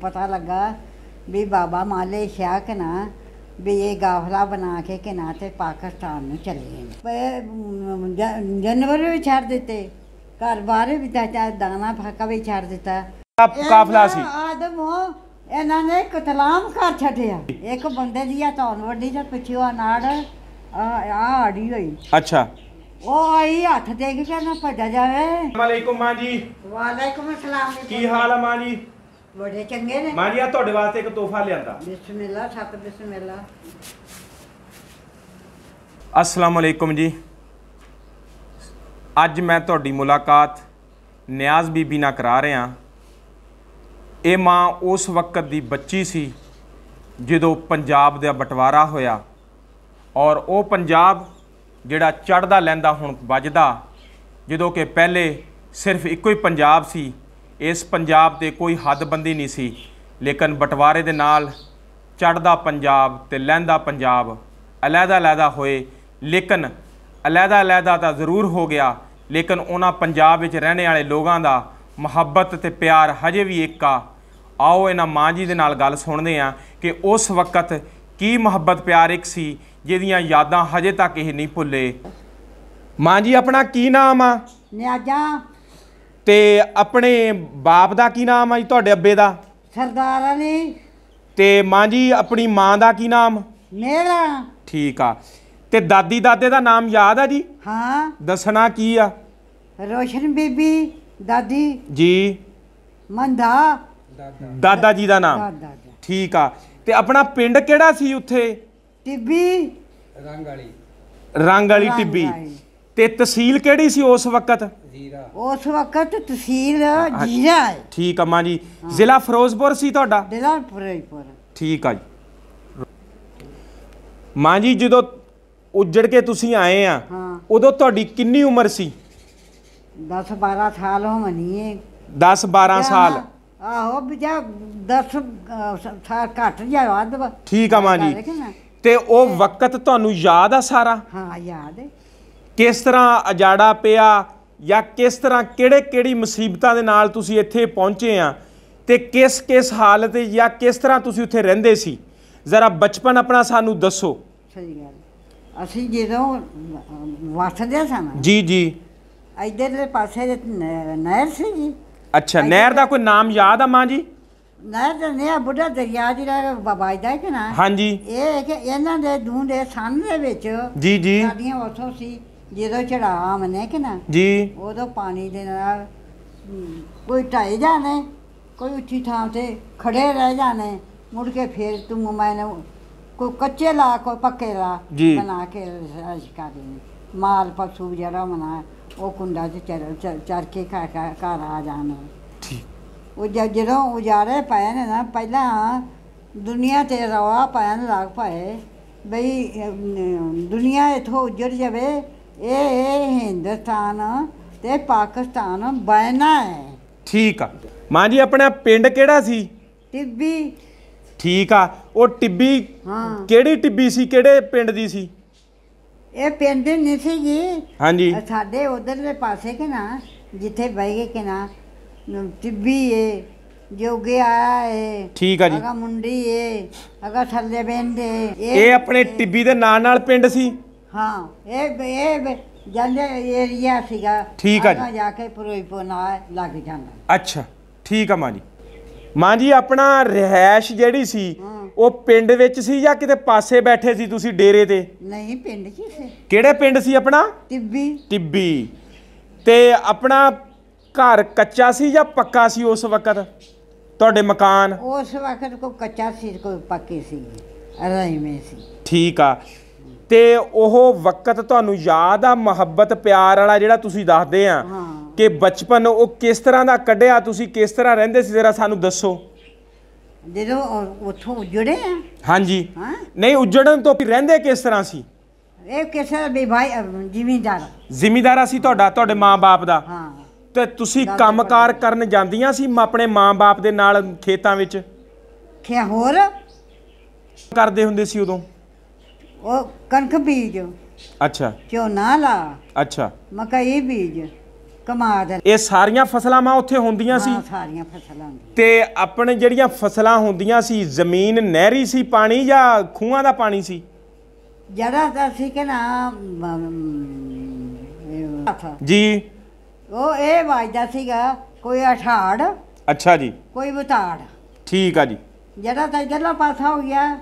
ਪਤਾ ਲੱਗਾ ਵੀ ਬਾਬਾ ਮਾਲੇ ਸ਼ਾਹ ਕਨਾ ਵੀ ਇਹ ਗਾਫਲਾ ਬਣਾ ਕੇ ਕਿਨਾ ਤੇ ਪਾਕਿਸਤਾਨ ਨੂੰ ਚਲੇ ਗਏ ਜਨਵਰ ਵੀ ਛੱਡ ਦਿੱਤੇ ਘਰ ਬਾਰੇ ਵੀ ਤਾਂ ਦਾਣਾ ਫਾਕਾ ਵੀ ਛੱਡ ਦਿੱਤਾ ਕਾਫਲਾ ਸੀ ਆਦਮੋ ਇਹਨਾਂ ਨੇ ਕਤਲਾਮ ਕਰ ਛੱਡਿਆ ਇੱਕ ਬੰਦੇ ਦੀ ਆ ਤੌਣ ਵੱਡੀ ਤੇ ਪਿੱਛੇ ਆ ਨਾੜ ਆ ਆੜੀ ਹੋਈ ਅੱਛਾ ਉਹ ਆਈ ਹੱਥ ਦੇ ਕੇ ਕਹਿੰਦਾ ਭੱਜਾ ਜਾਵੇ ਵਾਲੇਕੁਮ ਮਾਂ ਜੀ ਵਾਲੇਕੁਮ ਸਲਾਮ ਕੀ ਹਾਲ ਆ ਮਾਂ ਜੀ ਬੜੇ ਚੰਗੇ ਨੇ ਜੀ ਆ ਤੁਹਾਡੇ ਵਾਸਤੇ ਇੱਕ ਤੋਹਫਾ ਲਿਆਂਦਾ ਬਿਸਮਿਲਲਾ ਛੱਤ ਬਿਸਮਿਲਲਾ ਅਸਲਾਮ ਅਲੈਕੁਮ ਜੀ ਅੱਜ ਮੈਂ ਤੁਹਾਡੀ ਮੁਲਾਕਾਤ ਨਿਆਜ਼ ਬੀਬੀ ਨਾਲ ਕਰਾ ਰਿਹਾ ਇਹ ਮਾਂ ਉਸ ਵਕਤ ਦੀ ਬੱਚੀ ਸੀ ਜਦੋਂ ਪੰਜਾਬ ਦਾ ਬਟਵਾਰਾ ਹੋਇਆ ਔਰ ਉਹ ਪੰਜਾਬ ਜਿਹੜਾ ਚੜਦਾ ਲੈਂਦਾ ਹੁਣ ਵੱਜਦਾ ਜਦੋਂ ਕਿ ਪਹਿਲੇ ਸਿਰਫ ਇੱਕੋ ਹੀ ਪੰਜਾਬ ਸੀ ਇਸ ਪੰਜਾਬ ਤੇ ਕੋਈ ਹੱਦਬੰਦੀ ਨਹੀਂ ਸੀ ਲੇਕਿਨ ਬਟਵਾਰੇ ਦੇ ਨਾਲ ਚੜਦਾ ਪੰਜਾਬ ਤੇ ਲਹਿੰਦਾ ਪੰਜਾਬ ਅਲੈਦਾ-ਅਲੈਦਾ ਹੋਏ ਲੇਕਿਨ ਅਲੈਦਾ-ਅਲੈਦਾ ਤਾਂ ਜ਼ਰੂਰ ਹੋ ਗਿਆ ਲੇਕਿਨ ਉਹਨਾਂ ਪੰਜਾਬ ਵਿੱਚ ਰਹਿਣ ਵਾਲੇ ਲੋਕਾਂ ਦਾ ਮੁਹੱਬਤ ਤੇ ਪਿਆਰ ਹਜੇ ਵੀ ਇੱਕ ਆ ਆਓ ਇਹਨਾਂ ਮਾਂ ਜੀ ਦੇ ਨਾਲ ਗੱਲ ਸੁਣਦੇ ਆ ਕਿ ਉਸ ਵਕਤ ਕੀ ਮੁਹੱਬਤ ਪਿਆਰ ਇੱਕ ਸੀ ਜਿਹਦੀਆਂ ਯਾਦਾਂ ਹਜੇ ਤੱਕ ਇਹ ਨਹੀਂ ਭੁੱਲੇ ਮਾਂ ਜੀ ਆਪਣਾ ਕੀ ਨਾਮ ਆ ਨਿਆਜਾ ਤੇ ਆਪਣੇ ਬਾਪ ਦਾ ਕੀ ਨਾਮ ਆ ਜੀ ਤੁਹਾਡੇ ਅੱਬੇ ਦਾ ਸਰਦਾਰ ਅਲੀ ਤੇ ਮਾਂ ਜੀ ਆਪਣੀ ਮਾਂ ਦਾ ਕੀ ਨਾਮ ਮੇਰਾ ਠੀਕ ਆ ਤੇ ਦਾਦੀ ਦਾਦੇ ਦਾ ਨਾਮ ਯਾਦ ਆ ਜੀ ਹਾਂ ਦੱਸਣਾ ਕੀ ਆ ਰੋਸ਼ਨ ਬੀਬੀ ਦਾਦੀ ਜੀ ਮੰਦਾ ਦਾਦਾ ਜੀ ਦਾ ਨਾਮ ਠੀਕ ਆ ਤੇ ਆਪਣਾ ਪਿੰਡ ਕਿਹੜਾ ਸੀ ਉੱਥੇ ਟਿੱਬੀ ਰੰਗ ਵਾਲੀ ਰੰਗ ਵਾਲੀ ਟਿੱਬੀ ਤੇ ਤਹਿਸੀਲ ਕਿਹੜੀ ਸੀ ਉਸ ਵਕਤ ਉਸ ਵਕਤ ਤਹਿਸੀਲ ਜੀਰਾ ਹੈ ਠੀਕ ਮਾਂ ਜੀ ਜ਼ਿਲ੍ਹਾ ਫਿਰੋਜ਼ਪੁਰ ਸੀ ਤੁਹਾਡਾ ਜ਼ਿਲ੍ਹਾ ਫਿਰੋਜ਼ਪੁਰ ਠੀਕ ਆ ਜੀ ਮਾਂ ਜੀ ਜਦੋਂ ਉੱਜੜ ਕੇ ਤੁਸੀਂ ਆਏ ਆ ਉਦੋਂ ਤੁਹਾਡੀ ਕਿੰਨੀ ਉਮਰ ਸੀ 10 12 ਸਾਲ ਹੋਣੀ 10 12 ਸਾਲ ਆਹੋ ਬਿਜਾ 10 ਸਾਲ ਘੱਟ ਜਾ ਵੱਧ ਠੀਕ ਆ ਮਾਂ ਜੀ ਤੇ ਉਹ ਵਕਤ ਤੁਹਾਨੂੰ ਯਾਦ ਆ ਸਾਰਾ ਹਾਂ ਯਾਦ ਹੈ ਕਿਸ ਤਰ੍ਹਾਂ ਅਜਾੜਾ ਪਿਆ ਜਾਂ ਕਿਸ ਤਰ੍ਹਾਂ ਕਿਹੜੇ ਕਿਹੜੀ ਮੁਸੀਬਤਾਂ ਦੇ ਨਾਲ ਤੁਸੀਂ ਇੱਥੇ ਪਹੁੰਚੇ ਆ ਤੇ ਕਿਸ ਕਿਸ ਹਾਲਤ ਜਾਂ ਕਿਸ ਤਰ੍ਹਾਂ ਤੁਸੀਂ ਉੱਥੇ ਰਹਿੰਦੇ ਸੀ ਜ਼ਰਾ ਬਚਪਨ ਆਪਣਾ ਸਾਨੂੰ ਦੱਸੋ ਸਹੀ ਗੱਲ ਅਸੀਂ ਜਦੋਂ ਵਸਦੇ ਸਾਂ ਜੀ ਜੀ ਇਧਰ ਦੇ ਪਾਸੇ ਨਹਿਰ ਸੀ ਜੀ ਅੱਛਾ ਨਹਿਰ ਦਾ ਕੋਈ ਨਾਮ ਯਾਦ ਆ ਮਾਂ ਜੀ ਨਹਿਰ ਦਾ ਨਿਆ ਬੁੱਢਾ ਦਰਿਆ ਜਿਹੜਾ ਹੈ ਕਿ ਨਾ ਹਾਂਜੀ ਇਹ ਕਿ ਇਹਨਾਂ ਦੇ ਦੂਨ ਦੇ ਸੰਨ ਦੇ ਵਿੱਚ ਜੀ ਜੀ ਸਾਡੀਆਂ ਉੱਥੋਂ ਸੀ ਜਦੋਂ ਚੜਾਵਾ ਮਨੇ ਕਿ ਨਾ ਜੀ ਉਦੋਂ ਪਾਣੀ ਦੇ ਨਾਲ ਕੋਈ ਟਾਇ ਜਾਣੇ ਕੋਈ ਉੱਚੀ ਥਾਂ ਤੇ ਖੜੇ ਰਹਿ ਜਾਣੇ ਮੁੜ ਕੇ ਫੇਰ ਤੂੰ ਮੈਂ ਕੋਈ ਕੱਚੇ ਲਾ ਕੋਈ ਪੱਕੇ ਲਾ ਬਣਾ ਕੇ ਅਸ਼ਕਾ ਦੇਣੀ ਮਾਲ ਪਸ਼ੂ ਜਿਹੜਾ ਮਨਾ ਉਹ ਕੁੰਡਾ ਚ ਚਰ ਚਰ ਕੇ ਘਰ ਘਰ ਆ ਜਾਣਾ ਠੀਕ ਉਹ ਜਦੋਂ ਉਜਾਰੇ ਪਏ ਨੇ ਨਾ ਪਹਿਲਾਂ ਦੁਨੀਆ ਤੇ ਰਵਾ ਪੈਣ ਲੱਗ ਪਏ ਬਈ ਦੁਨੀਆ ਇਥੋਂ ਉਜੜ ਜਾਵੇ ਇਹ ਇਹ ਹਿੰਦੁਸਤਾਨ ਤੇ ਪਾਕਿਸਤਾਨ ਬੈਨਾ ਹੈ ਠੀਕ ਆ ਮਾਂ ਜੀ ਆਪਣਾ ਪਿੰਡ ਕਿਹੜਾ ਸੀ ਟਿੱਬੀ ਠੀਕ ਆ ਉਹ ਟਿੱਬੀ ਹਾਂ ਕਿਹੜੀ ਟਿੱਬੀ ਸੀ ਕਿਹੜੇ ਪਿੰਡ ਦੀ ਸੀ ਇਹ ਪਿੰਡ ਨਹੀਂ ਸੀ ਜੀ ਹਾਂਜੀ ਸਾਡੇ ਉਧਰਲੇ ਪਾਸੇ ਕਿ ਨਾ ਜਿੱਥੇ ਬੈਗੇ ਕਿ ਨਾ ਟਿੱਬੀ ਏ ਗਿਆ ਏ ਠੀਕ ਆ ਜੀ ਅਗਾ ਮੁੰਡੀ ਏ ਅਗਾ ਥੱਲੇ ਬੈਂਦੇ ਇਹ ਆਪਣੇ ਟਿੱਬੀ ਦੇ ਨਾਂ ਨਾਲ ਪਿੰਡ ਸੀ ਹਾਂ ਇਹ ਇਹ ਜਾਂਦੇ ਏਰੀਆ ਸੀਗਾ ਠੀਕ ਆ ਜੀ। ਜਾ ਕੇ ਫਿਰੋਜ਼ਪੁਰ ਨਾਲ ਲੱਗ ਜਾਂਦਾ ਅੱਛਾ ਠੀਕ ਆ ਮਾਂ ਜੀ ਮਾਂ ਜੀ ਆਪਣਾ ਰਹਿائش ਜਿਹੜੀ ਸੀ ਉਹ ਪਿੰਡ ਵਿੱਚ ਸੀ ਜਾਂ ਕਿਤੇ ਪਾਸੇ ਬੈਠੇ ਸੀ ਤੁਸੀਂ ਡੇਰੇ ਤੇ ਨਹੀਂ ਪਿੰਡ 'ਚ ਸੀ ਕਿਹੜੇ ਪਿੰਡ ਸੀ ਆਪਣਾ ਟਿੱਬੀ ਟਿੱਬੀ ਤੇ ਆਪਣਾ ਘਰ ਕੱਚਾ ਸੀ ਜਾਂ ਪੱਕਾ ਸੀ ਉਸ ਵਕਤ ਤੁਹਾਡੇ ਮਕਾਨ ਉਸ ਵਕਤ ਕੋ ਕੱਚਾ ਸੀ ਕੋਈ ਪੱਕੀ ਸੀ ਰਾਈ ਸੀ ਠੀਕ ਆ ਤੇ ਉਹ ਵਕਤ ਤੁਹਾਨੂੰ ਯਾਦ ਆ ਮੁਹੱਬਤ ਪਿਆਰ ਵਾਲਾ ਜਿਹੜਾ ਤੁਸੀਂ ਦੱਸਦੇ ਆ ਕਿ ਬਚਪਨ ਉਹ ਕਿਸ ਤਰ੍ਹਾਂ ਦਾ ਕੱਢਿਆ ਤੁਸੀਂ ਕਿਸ ਤਰ੍ਹਾਂ ਰਹਿੰਦੇ ਸੀ ਜਰਾ ਸਾਨੂੰ ਦੱਸੋ ਜਦੋਂ ਉੱਥੋਂ ਉਜੜੇ ਆ ਹਾਂਜੀ ਨਹੀਂ ਉਜੜਨ ਤੋਂ ਰਹਿੰਦੇ ਕਿਸ ਤਰ੍ਹਾਂ ਸੀ ਇਹ ਕਿਸੇ ਵੀ ਭਾਈ ਜ਼ਿੰਮੇਦਾਰ ਜ਼ਿਮੀਦਾਰਾ ਸੀ ਤੁਹਾਡਾ ਤੁਹਾਡੇ ਮਾਂ-ਬਾਪ ਦਾ ਹਾਂ ਤੇ ਤੁਸੀਂ ਕੰਮਕਾਰ ਕਰਨ ਜਾਂਦੀਆਂ ਸੀ ਆਪਣੇ ਮਾਂ-ਬਾਪ ਦੇ ਨਾਲ ਖੇਤਾਂ ਵਿੱਚ ਖਿਆ ਹੋਰ ਕਰਦੇ ਹੁੰਦੇ ਸੀ ਉਦੋਂ ਉਹ ਕਣਕ ਬੀਜ ਅੱਛਾ ਝੋਨਾ ਲਾ ਅੱਛਾ ਮਕਈ ਬੀਜ ਕਮਾਦ ਇਹ ਸਾਰੀਆਂ ਫਸਲਾਂ ਮਾ ਉੱਥੇ ਹੁੰਦੀਆਂ ਸੀ ਸਾਰੀਆਂ ਫਸਲਾਂ ਤੇ ਆਪਣੇ ਜਿਹੜੀਆਂ ਫਸਲਾਂ ਹੁੰਦੀਆਂ ਸੀ ਜ਼ਮੀਨ ਨਹਿਰੀ ਸੀ ਪਾਣੀ ਜਾਂ ਖੂਹਾਂ ਦਾ ਪਾਣੀ ਸੀ ਜਿਹੜਾ ਤਾਂ ਸੀ ਕਿ ਨਾ ਜੀ ਉਹ ਇਹ ਵਾਜਦਾ ਸੀਗਾ ਕੋਈ ਅਠਾੜ ਅੱਛਾ ਜੀ ਕੋਈ ਬਤਾੜ ਠੀਕ ਆ ਜੀ ਜਿਹੜਾ ਤਾਂ ਇਧਰਲਾ ਪਾਸਾ ਹੋ ਗਿਆ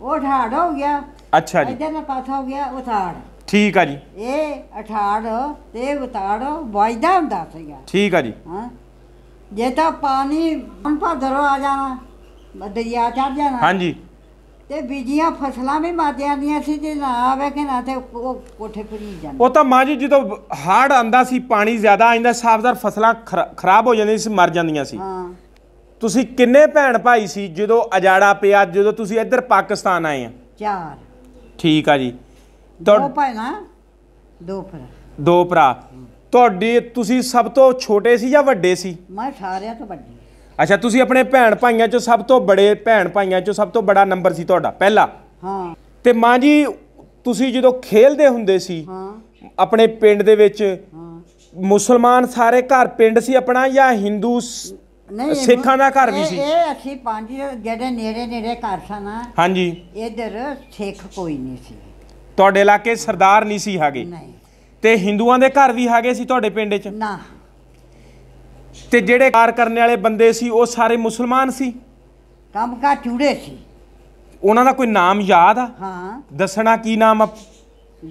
ਉਹ ਅਠਾੜ ਹੋ ਗਿਆ ਅੱਛਾ ਜੀ ਇੱਧਰ ਮੈਂ ਪਾਸਾ ਹੋ ਗਿਆ ਉਤਾੜ ਠੀਕ ਆ ਜੀ ਇਹ ਅਠਾੜ ਤੇ ਉਤਾੜ ਵਜਦਾ ਹੁੰਦਾ ਸੀਗਾ ਠੀਕ ਆ ਜੀ ਹਾਂ ਜੇ ਤਾਂ ਪਾਣੀ ਪੰਪਾ ਭਾਦਰੋਂ ਆ ਜਾਣਾ ਦਰਿਆ ਚੜ ਜਾਣਾ ਹਾਂਜੀ ਤੇ ਬੀਜੀਆਂ ਫਸਲਾਂ ਵੀ ਮਾਰ ਜਾਂਦੀਆਂ ਸੀ ਜੇ ਨਾ ਆਵੇ ਕਿ ਨਾ ਤੇ ਉਹ ਕੋਠੇ ਫਰੀ ਜਾਂਦੇ ਉਹ ਤਾਂ ਮਾਂ ਜੀ ਜਦੋਂ ਹਾੜ ਆਂਦਾ ਸੀ ਪਾਣੀ ਜ਼ਿਆਦਾ ਆਂਦਾ ਸਾਫਦਾਰ ਫਸਲਾਂ ਖਰਾਬ ਹੋ ਜਾਂਦੀਆਂ ਸੀ ਮਰ ਜਾਂਦੀਆਂ ਸੀ ਹਾਂ ਤੁਸੀਂ ਕਿੰਨੇ ਭੈਣ ਭਾਈ ਸੀ ਜਦੋਂ ਅਜਾੜਾ ਪਿਆ ਜਦੋਂ ਤੁਸੀਂ ਇੱਧਰ ਪਾਕਿਸਤਾਨ ਆਏ ਆ ਚਾਰ ਠੀਕ ਆ ਜੀ ਦੋ ਭੈਣਾਂ ਦੋ ਭਰਾ ਦੋ ਭਰਾ ਤੁਹਾਡੇ ਤੁਸੀਂ ਸਭ ਤੋਂ ਛੋਟੇ ਸੀ ਜਾਂ ਵੱਡੇ ਸੀ ਮੈਂ ਸਾਰਿਆਂ ਤੋਂ ਵੱਡੀ ਅੱਛਾ ਤੁਸੀਂ ਆਪਣੇ ਭੈਣ ਭਾਈਆਂ ਚੋਂ ਸਭ ਤੋਂ ਬੜੇ ਭੈਣ ਭਾਈਆਂ ਚੋਂ ਸਭ ਤੋਂ ਬੜਾ ਨੰਬਰ ਸੀ ਤੁਹਾਡਾ ਪਹਿਲਾ ਹਾਂ ਤੇ ਮਾਂ ਜੀ ਤੁਸੀਂ ਜਦੋਂ ਖੇਲਦੇ ਹੁੰਦੇ ਸੀ ਹਾਂ ਆਪਣੇ ਪਿੰਡ ਦੇ ਵਿੱਚ ਹਾਂ ਮੁਸਲਮਾਨ ਸਾਰੇ ਘਰ ਪਿੰਡ ਸੀ ਆਪਣਾ ਜਾਂ ਹਿੰਦੂ ਨਹੀਂ ਸਿੱਖਾਂ ਦਾ ਘਰ ਵੀ ਸੀ ਇਹ ਅਸੀਂ ਪੰਜ ਜਿਹੜੇ ਨੇੜੇ ਨੇੜੇ ਘਰ ਸਨ ਹਾਂਜੀ ਇਧਰ ਸਿੱਖ ਕੋਈ ਨਹੀਂ ਸੀ ਤੁਹਾਡੇ ਇਲਾਕੇ ਸਰਦਾਰ ਨਹੀਂ ਸੀ ਹਾਗੇ ਨਹੀਂ ਤੇ ਹਿੰਦੂਆਂ ਦੇ ਘਰ ਵੀ ਹਾਗੇ ਸੀ ਤੁਹਾਡੇ ਪਿੰਡ 'ਚ ਨਾ ਤੇ ਜਿਹੜੇ ਕਾਰ ਕਰਨ ਵਾਲੇ ਬੰਦੇ ਸੀ ਉਹ ਸਾਰੇ ਮੁਸਲਮਾਨ ਸੀ ਕੰਮ ਕਾ ਚੂੜੇ ਸੀ ਉਹਨਾਂ ਦਾ ਕੋਈ ਨਾਮ ਯਾਦ ਆ ਹਾਂ ਦੱਸਣਾ ਕੀ ਨਾਮ ਆ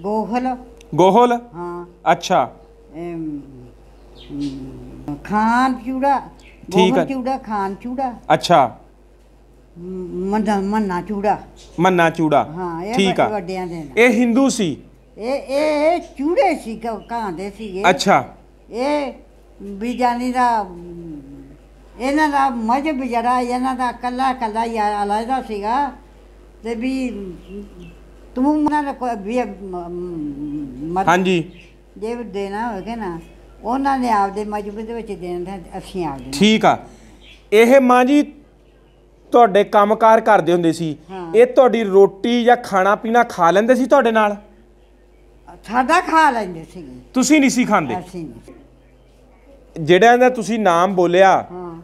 ਗੋਹਲ ਗੋਹਲ ਹਾਂ ਅੱਛਾ ਖਾਨ ਚੂੜਾ ਠੀਕ ਹੈ। ਚੂੜਾ ਖਾਨ ਚੂੜਾ ਅੱਛਾ ਮੰਨਾ ਮੰਨਾ ਚੂੜਾ ਮੰਨਾ ਚੂੜਾ ਹਾਂ ਠੀਕ ਹੈ ਵੱਡਿਆਂ ਦੇ ਇਹ ਹਿੰਦੂ ਸੀ ਇਹ ਇਹ ਇਹ ਚੂੜੇ ਸੀ ਕਾਂ ਦੇ ਇਹ ਅੱਛਾ ਇਹ ਬਿਜਾਨੀ ਦਾ ਇਹਨਾਂ ਦਾ ਮਜ ਜਿਹੜਾ ਇਹਨਾਂ ਦਾ ਕੱਲਾ ਕੱਲਾ ਯਾਰ ਅਲੱਗਾ ਸੀਗਾ ਤੇ ਵੀ ਤੂੰ ਉਹਨਾਂ ਦਾ ਕੋਈ ਵੀ ਹਾਂਜੀ ਜੇ ਦੇਣਾ ਹੋਵੇ ਨਾ ਉਹਨਾਂ ਨੇ ਆਪਦੇ ਮਜਬੂਰੀ ਦੇ ਵਿੱਚ ਦੇਣਾ ਅਸੀਂ ਆਪਦੇ ਠੀਕ ਆ ਇਹ ਮਾਂ ਜੀ ਤੁਹਾਡੇ ਕੰਮਕਾਰ ਕਰਦੇ ਹੁੰਦੇ ਸੀ ਇਹ ਤੁਹਾਡੀ ਰੋਟੀ ਜਾਂ ਖਾਣਾ ਪੀਣਾ ਖਾ ਲੈਂਦੇ ਸੀ ਤੁਹਾਡੇ ਨਾਲ ਸਾਡਾ ਖਾ ਲੈਂਦੇ ਸੀ ਤੁਸੀਂ ਨਹੀਂ ਸੀ ਖਾਂਦੇ ਅਸੀਂ ਜਿਹੜਿਆਂ ਦਾ ਤੁਸੀਂ ਨਾਮ ਬੋਲਿਆ ਹਾਂ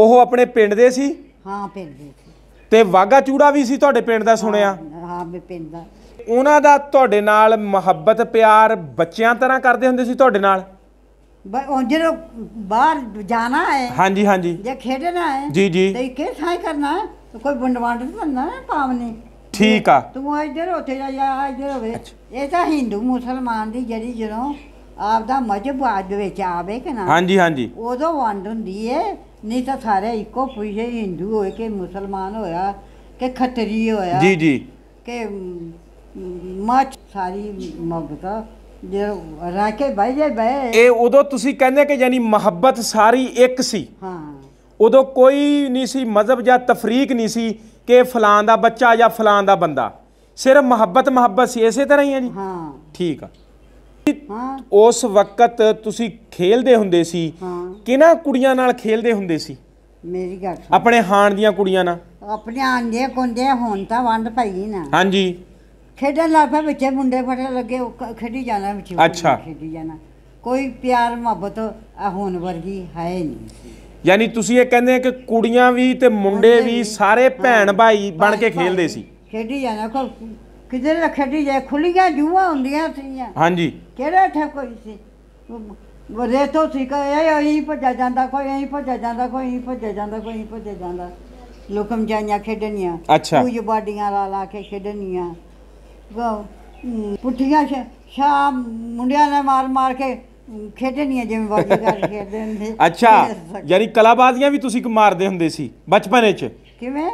ਉਹ ਆਪਣੇ ਪਿੰਡ ਦੇ ਸੀ ਹਾਂ ਪਿੰਡ ਦੇ ਤੇ ਵਾਗਾ ਚੂੜਾ ਵੀ ਸੀ ਤੁਹਾਡੇ ਪਿੰਡ ਦਾ ਸੁਣਿਆ ਹਾਂ ਮੇ ਪਿੰਡ ਦਾ ਉਹਨਾਂ ਦਾ ਤੁਹਾਡੇ ਨਾਲ ਮੁਹੱਬਤ ਪਿਆਰ ਬੱਚਿਆਂ ਤਰ੍ਹਾਂ ਕਰਦੇ ਹੁੰਦੇ ਸੀ ਤੁਹਾਡੇ ਨਾਲ ਬਾ ਉਹ ਜਦੋਂ ਬਾਹਰ ਜਾਣਾ ਹੈ ਹਾਂਜੀ ਹਾਂਜੀ ਜੇ ਖੇਡਣਾ ਹੈ ਜੀ, ਜੀ। ਤੇ ਕਿਹ ਸਾਈ ਕਰਨਾ ਕੋਈ ਬੰਡਵਾਂਡ ਨਹੀਂ ਬੰਨਣਾ ਹੈ ਪਾਪ ਠੀਕ ਆ ਤੂੰ ਇੱਧਰ ਉੱਥੇ ਜਾ ਜਾ ਇੱਧਰ ਹੋਵੇ ਇਹ ਤਾਂ ਹਿੰਦੂ ਮੁਸਲਮਾਨ ਦੀ ਜਿਹੜੀ ਜਦੋਂ ਆਪਦਾ ਦਾ ਬਾਅਦ ਦੇ ਵਿੱਚ ਆਵੇ ਕਿ ਨਾ ਹਾਂਜੀ ਹਾਂਜੀ ਉਦੋਂ ਵੰਡ ਹੁੰਦੀ ਏ ਨਹੀਂ ਤਾਂ ਸਾਰੇ ਇੱਕੋ ਪੁਜੇ ਹਿੰਦੂ ਹੋਏ ਕਿ ਮੁਸਲਮਾਨ ਹੋਇਆ ਕਿ ਖੱਤਰੀ ਹੋਇਆ ਜੀ ਜੀ ਕਿ ਮ, ਮੱਚ ਸਾਰੀ ਮਗਦਾ ਜੇ ਰਾਕੇ ਬਹਿ ਜੇ ਬਹਿ ਇਹ ਉਦੋਂ ਤੁਸੀਂ ਕਹਿੰਦੇ ਕਿ ਯਾਨੀ ਮੁਹੱਬਤ ਸਾਰੀ ਇੱਕ ਸੀ ਹਾਂ ਉਦੋਂ ਕੋਈ ਨਹੀਂ ਸੀ ਮਜ਼ਹਬ ਜਾਂ ਤਫਰੀਕ ਨਹੀਂ ਸੀ ਕਿ ਫਲਾਂ ਦਾ ਬੱਚਾ ਜਾਂ ਫਲਾਂ ਦਾ ਬੰਦਾ ਸਿਰਫ ਮੁਹੱਬਤ ਮੁਹੱਬਤ ਸੀ ਇਸੇ ਤਰ੍ਹਾਂ ਹੀ ਹੈ ਜੀ ਹਾਂ ਠੀਕ ਆ ਉਸ ਵਕਤ ਤੁਸੀਂ ਖੇਲਦੇ ਹੁੰਦੇ ਸੀ ਕਿਹਨਾਂ ਕੁੜੀਆਂ ਨਾਲ ਖੇਲਦੇ ਹੁੰਦੇ ਸੀ ਮੇਰੀ ਗੱਲ ਆਪਣੇ ਹਾਣ ਦੀਆਂ ਕੁੜੀਆਂ ਨਾਲ ਆਪਣੇ ਆਂਦੇ ਕੁੰਦੇ ਹੁਣ ਤਾਂ ਵੰਡ ਪਈ ਨਾ ਹਾਂਜੀ ਖੇਡਣ ਲੱਗ ਪਿਆ ਵਿੱਚੇ ਮੁੰਡੇ ਫੜ ਲੱਗੇ ਖੇਡੀ ਜਾਣਾ ਵਿੱਚ ਅੱਛਾ। ਖੇਡੀ ਜਾਣਾ ਕੋਈ ਪਿਆਰ ਮੁਹੱਬਤ ਆ ਹੁਣ ਵਰਗੀ ਹੈ ਨਹੀਂ ਯਾਨੀ ਤੁਸੀਂ ਇਹ ਕਹਿੰਦੇ ਆ ਕਿ ਕੁੜੀਆਂ ਵੀ ਤੇ ਮੁੰਡੇ ਵੀ ਸਾਰੇ ਭੈਣ ਭਾਈ ਬਣ ਕੇ ਖੇਲਦੇ ਸੀ ਖੇਡੀ ਜਾਣਾ ਕੋ ਕਿਧਰ ਖੇਡੀ ਜਾਏ ਖੁੱਲੀਆਂ ਜੂਆਂ ਹੁੰਦੀਆਂ ਸੀਆਂ ਹਾਂਜੀ ਕਿਹੜਾ ਠਾ ਕੋਈ ਸੀ ਵਰੇ ਤੋਂ ਸੀ ਕਾ ਇਹ ਅਹੀਂ ਭੱਜਾ ਜਾਂਦਾ ਕੋਈ ਅਹੀਂ ਭੱਜਾ ਜਾਂਦਾ ਕੋਈ ਅਹੀਂ ਭੱਜਾ ਜਾਂਦਾ ਕੋਈ ਅਹੀਂ ਭੱਜਾ ਜਾਂਦਾ ਲੋਕਮ ਜਾਈਆਂ ਖੇਡਣੀਆਂ ਅੱਛਾ। ਕੁਝ ਬਾਡੀਆਂ ਲਾ ਲਾ ਕੇ ਖੇਡਣੀਆਂ ਪੁੱਠੀਆਂ ਸ਼ਾ ਮੁੰਡਿਆਂ ਨੇ ਮਾਰ ਮਾਰ ਕੇ ਖੇਡੇ ਨਹੀਂ ਜਿਵੇਂ ਬਾਕੀ ਕਰਕੇ ਖੇਡਦੇ ਹੁੰਦੇ ਅੱਛਾ ਯਾਨੀ ਕਲਾਬਾਜ਼ੀਆਂ ਵੀ ਤੁਸੀਂ ਮਾਰਦੇ ਹੁੰਦੇ ਸੀ ਬਚਪਨ ਵਿੱਚ ਕਿਵੇਂ